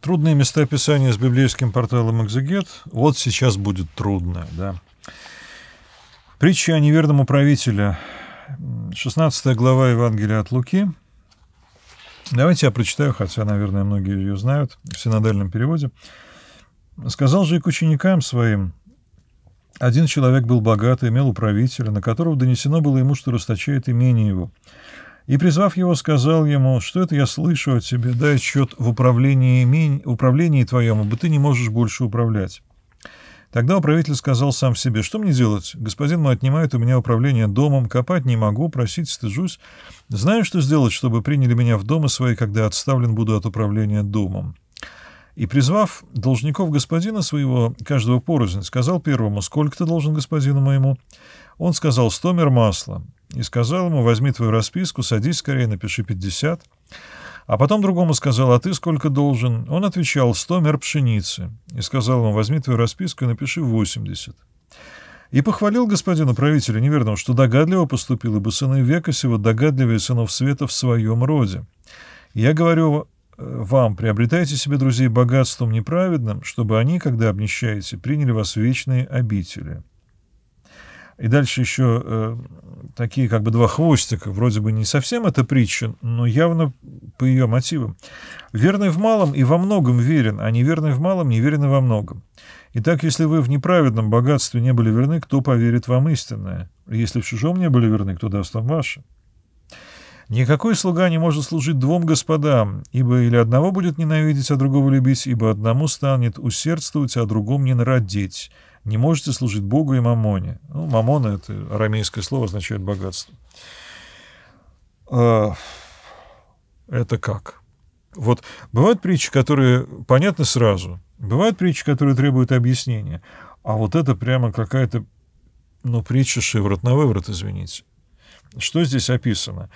Трудные места описания с библейским порталом «Экзегет» вот сейчас будет трудное, Да? Притча о неверном управителе, 16 глава Евангелия от Луки. Давайте я прочитаю, хотя, наверное, многие ее знают в синодальном переводе. «Сказал же и к ученикам своим, один человек был богат и имел управителя, на которого донесено было ему, что расточает имение его и, призвав его, сказал ему, что это я слышу от тебя, дай отчет в управлении, имень, управлении твоем, ибо ты не можешь больше управлять. Тогда управитель сказал сам себе, что мне делать? Господин мой отнимает у меня управление домом, копать не могу, просить стыжусь. Знаю, что сделать, чтобы приняли меня в дома свои, когда отставлен буду от управления домом и, призвав должников господина своего, каждого порознь, сказал первому, «Сколько ты должен господину моему?» Он сказал, «Сто мер масла». И сказал ему, «Возьми твою расписку, садись скорее, напиши пятьдесят». А потом другому сказал, «А ты сколько должен?» Он отвечал, «Сто мер пшеницы». И сказал ему, «Возьми твою расписку и напиши восемьдесят». И похвалил господина правителя неверного, что догадливо поступил, ибо сыны века сего догадливее сынов света в своем роде. Я говорю вам приобретайте себе друзей богатством неправедным, чтобы они, когда обнищаете, приняли вас в вечные обители. И дальше еще э, такие как бы два хвостика. Вроде бы не совсем это притча, но явно по ее мотивам. «Верный в малом и во многом верен, а неверный в малом неверен и во многом. Итак, если вы в неправедном богатстве не были верны, кто поверит вам истинное? Если в чужом не были верны, кто даст вам ваше?» Никакой слуга не может служить двум господам, ибо или одного будет ненавидеть, а другого любить, ибо одному станет усердствовать, а другому не народить. Не можете служить Богу и мамоне». Ну, «мамона» — это арамейское слово, означает «богатство». А, это как? Вот бывают притчи, которые понятны сразу, бывают притчи, которые требуют объяснения, а вот это прямо какая-то, ну, притча шиворот на выворот, извините. Что здесь описано?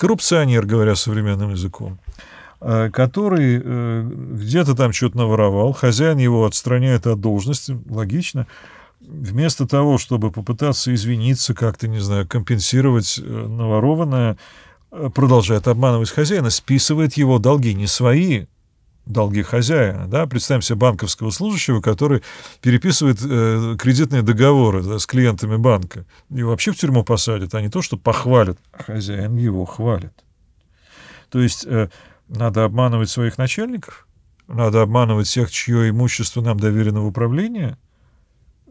коррупционер, говоря современным языком, э, который э, где-то там что-то наворовал, хозяин его отстраняет от должности, логично, вместо того, чтобы попытаться извиниться, как-то, не знаю, компенсировать э, наворованное, продолжает обманывать хозяина, списывает его долги, не свои, долги хозяина. Да? Представим себе банковского служащего, который переписывает э, кредитные договоры да, с клиентами банка. И вообще в тюрьму посадят, а не то, что похвалят. Хозяин его хвалит. То есть э, надо обманывать своих начальников, надо обманывать всех, чье имущество нам доверено в управление.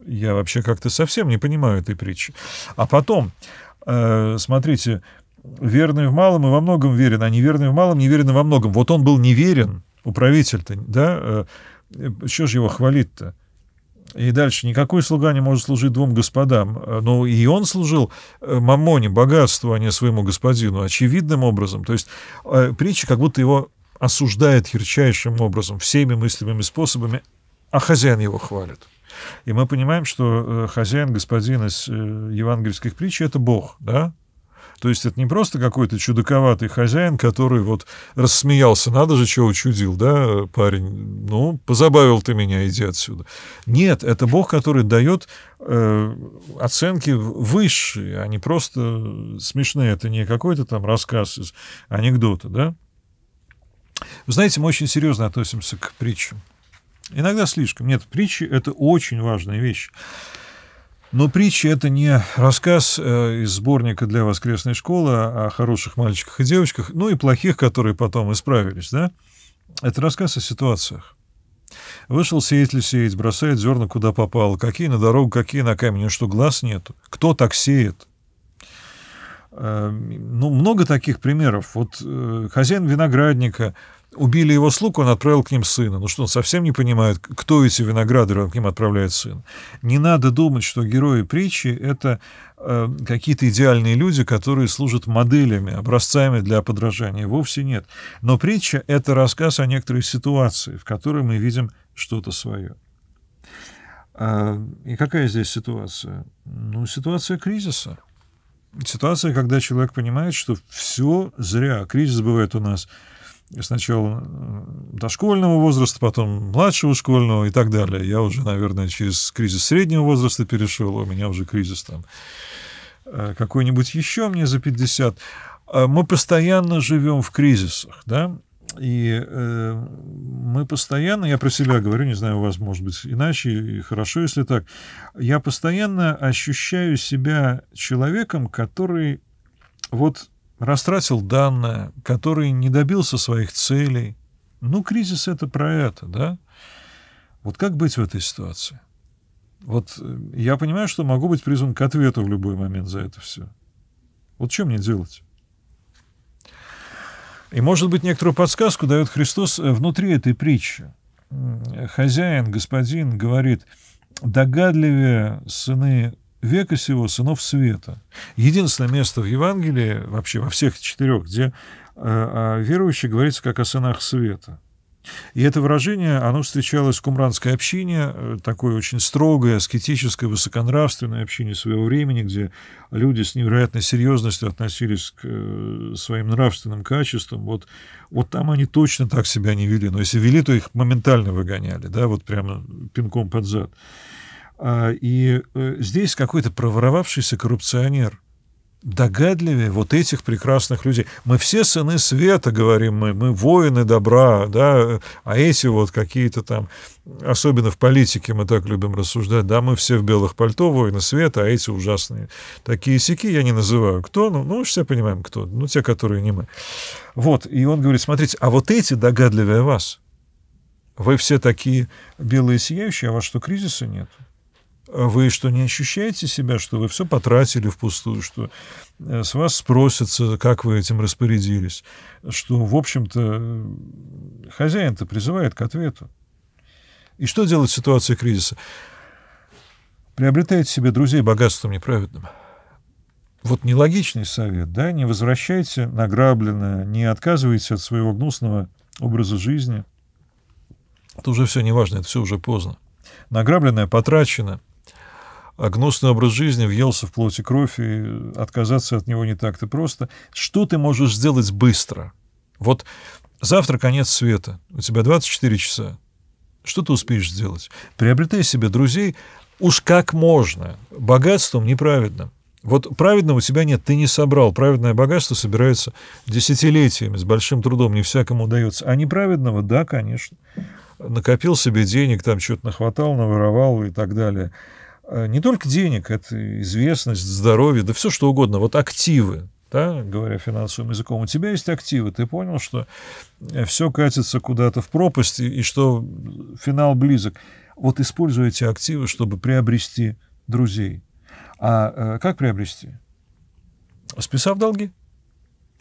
Я вообще как-то совсем не понимаю этой притчи. А потом, э, смотрите, верный в малом и во многом верен, а неверный в малом неверен во многом. Вот он был неверен, управитель-то, да, э, что же его хвалить-то? И дальше никакой слуга не может служить двум господам. Но ну, и он служил э, мамоне, богатству, а не своему господину, очевидным образом. То есть э, притча как будто его осуждает ярчайшим образом, всеми мыслимыми способами, а хозяин его хвалит. И мы понимаем, что хозяин, господин из евангельских притч — это Бог, да? То есть это не просто какой-то чудаковатый хозяин, который вот рассмеялся, надо же, чего учудил, да, парень, ну, позабавил ты меня, иди отсюда. Нет, это Бог, который дает э, оценки высшие, а не просто смешные, это не какой-то там рассказ из анекдота, да. Вы знаете, мы очень серьезно относимся к притчам. Иногда слишком. Нет, притчи — это очень важная вещь. Но притча — это не рассказ э, из сборника для воскресной школы о хороших мальчиках и девочках, ну и плохих, которые потом исправились, да? Это рассказ о ситуациях. Вышел сеятель сеять, бросает зерна куда попало. Какие на дорогу, какие на камень. что, глаз нету? Кто так сеет? Э, ну, много таких примеров. Вот э, хозяин виноградника — убили его слуг, он отправил к ним сына. Ну что, он совсем не понимает, кто эти виноградарь, он к ним отправляет сына. Не надо думать, что герои притчи — это э, какие-то идеальные люди, которые служат моделями, образцами для подражания. Вовсе нет. Но притча — это рассказ о некоторой ситуации, в которой мы видим что-то свое. А, и какая здесь ситуация? Ну, ситуация кризиса. Ситуация, когда человек понимает, что все зря. Кризис бывает у нас — сначала э, дошкольного возраста, потом младшего школьного и так далее. Я уже, наверное, через кризис среднего возраста перешел, а у меня уже кризис там э, какой-нибудь еще мне за 50. А мы постоянно живем в кризисах, да, и э, мы постоянно, я про себя говорю, не знаю, у вас может быть иначе, и хорошо, если так, я постоянно ощущаю себя человеком, который вот растратил данные, который не добился своих целей. Ну, кризис — это про это, да? Вот как быть в этой ситуации? Вот э, я понимаю, что могу быть призван к ответу в любой момент за это все. Вот что мне делать? И, может быть, некоторую подсказку дает Христос э, внутри этой притчи. Э, хозяин, господин говорит, догадливее сыны века сего сынов света. Единственное место в Евангелии, вообще во всех четырех, где о э, а, верующих говорится как о сынах света. И это выражение, оно встречалось в кумранской общине, э, такой очень строгой аскетической высоконравственной общине своего времени, где люди с невероятной серьезностью относились к э, своим нравственным качествам. Вот, вот там они точно так себя не вели. Но если вели, то их моментально выгоняли, да, вот прямо пинком под зад. А, и э, здесь какой-то проворовавшийся коррупционер догадливее вот этих прекрасных людей. Мы все сыны света, говорим мы, мы воины добра, да, а эти вот какие-то там, особенно в политике мы так любим рассуждать, да, мы все в белых пальто, воины света, а эти ужасные. Такие сики я не называю. Кто? Ну, ну все понимаем, кто. Ну, те, которые не мы. Вот, и он говорит, смотрите, а вот эти догадливее вас. Вы все такие белые сияющие, а у вас что, кризиса нет? Вы что, не ощущаете себя, что вы все потратили впустую, что э, с вас спросятся, как вы этим распорядились, что, в общем-то, э, хозяин-то призывает к ответу. И что делать в ситуации кризиса? Приобретайте себе друзей богатством неправедным. Вот нелогичный совет, да, не возвращайте награбленное, не отказывайте от своего гнусного образа жизни. Это уже все неважно, это все уже поздно. Награбленное потрачено – а гнусный образ жизни въелся в плоть и кровь, и отказаться от него не так-то просто. Что ты можешь сделать быстро? Вот завтра конец света, у тебя 24 часа. Что ты успеешь сделать? Приобретай себе друзей уж как можно, богатством неправедным. Вот праведного у тебя нет, ты не собрал. Праведное богатство собирается десятилетиями, с большим трудом, не всякому удается. А неправедного, да, конечно. Накопил себе денег, там что-то нахватал, наворовал и так далее. Э, не только денег, это известность, здоровье, да все что угодно, вот активы, да, говоря финансовым языком, у тебя есть активы, ты понял, что э, все катится куда-то в пропасть и, и что финал близок. Вот используй эти активы, чтобы приобрести друзей. А э, как приобрести? Списав долги.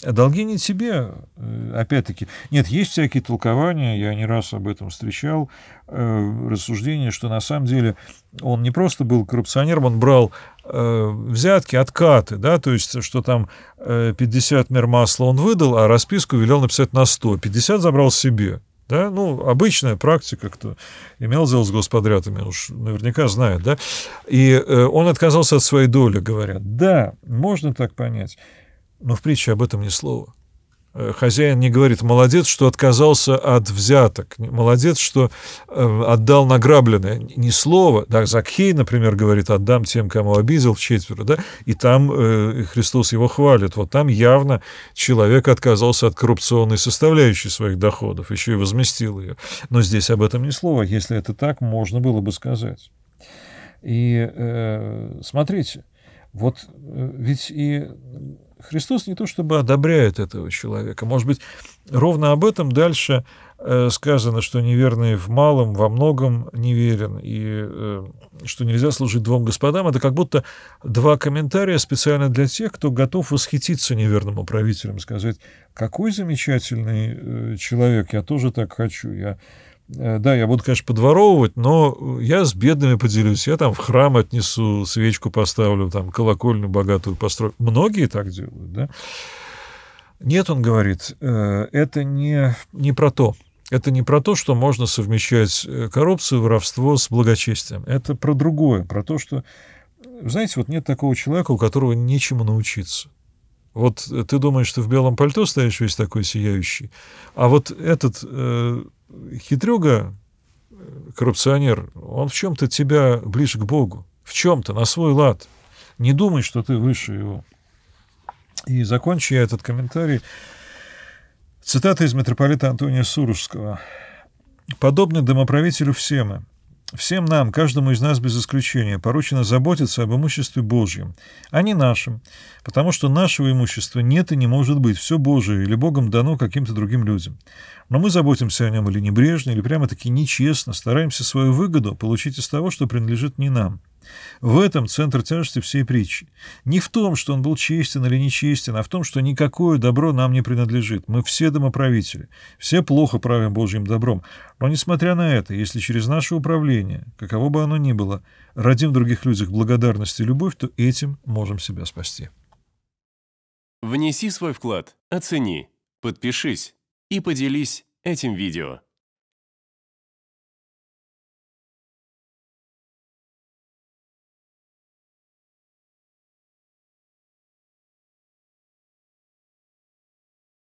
Долги не тебе, э, опять-таки. Нет, есть всякие толкования, я не раз об этом встречал, э, рассуждения, что на самом деле он не просто был коррупционером, он брал э, взятки, откаты, да, то есть, что там 50 мер масла он выдал, а расписку велел написать на 100, 50 забрал себе. Да? Ну, обычная практика, кто имел дело с господрядами, уж наверняка знает, да? И он отказался от своей доли, говорят. Да, можно так понять но в притче об этом ни слова. Э, хозяин не говорит «молодец, что отказался от взяток», «молодец, что э, отдал награбленное». Ни слова. Да, Закхей, например, говорит «отдам тем, кому обидел в четверо». Да? И там э, Христос его хвалит. Вот там явно человек отказался от коррупционной составляющей своих доходов, еще и возместил ее. Но здесь об этом ни слова. Если это так, можно было бы сказать. И э, смотрите – вот э, ведь и Христос не то чтобы одобряет этого человека. Может быть, ровно об этом дальше э, сказано, что неверный в малом, во многом неверен, и э, что нельзя служить двум господам. Это как будто два комментария специально для тех, кто готов восхититься неверным управителем, сказать, какой замечательный человек, я тоже так хочу, я Э, да, я буду, конечно, подворовывать, но я с бедными поделюсь. Я там в храм отнесу, свечку поставлю, там колокольню богатую построю. Многие так делают, да? Нет, он говорит, э, это не, не про то. Это не про то, что можно совмещать э, коррупцию, воровство с благочестием. Это про другое, про то, что, знаете, вот нет такого человека, у которого нечему научиться. Вот ты думаешь, что в белом пальто стоишь весь такой сияющий, а вот этот хитрюга, э, коррупционер, он в чем-то тебя ближе к Богу, в чем-то, на свой лад. Не думай, что ты выше его. И закончу я этот комментарий цитата из митрополита Антония Сурожского. «Подобны домоправителю все мы, Всем нам, каждому из нас без исключения, поручено заботиться об имуществе Божьем, а не нашем, потому что нашего имущества нет и не может быть, все Божие или Богом дано каким-то другим людям. Но мы заботимся о нем или небрежно, или прямо-таки нечестно, стараемся свою выгоду получить из того, что принадлежит не нам. В этом центр тяжести всей притчи. Не в том, что он был честен или нечестен, а в том, что никакое добро нам не принадлежит. Мы все домоправители, все плохо правим Божьим добром. Но несмотря на это, если через наше управление, каково бы оно ни было, родим в других людях благодарность и любовь, то этим можем себя спасти. Внеси свой вклад, оцени, подпишись и поделись этим видео.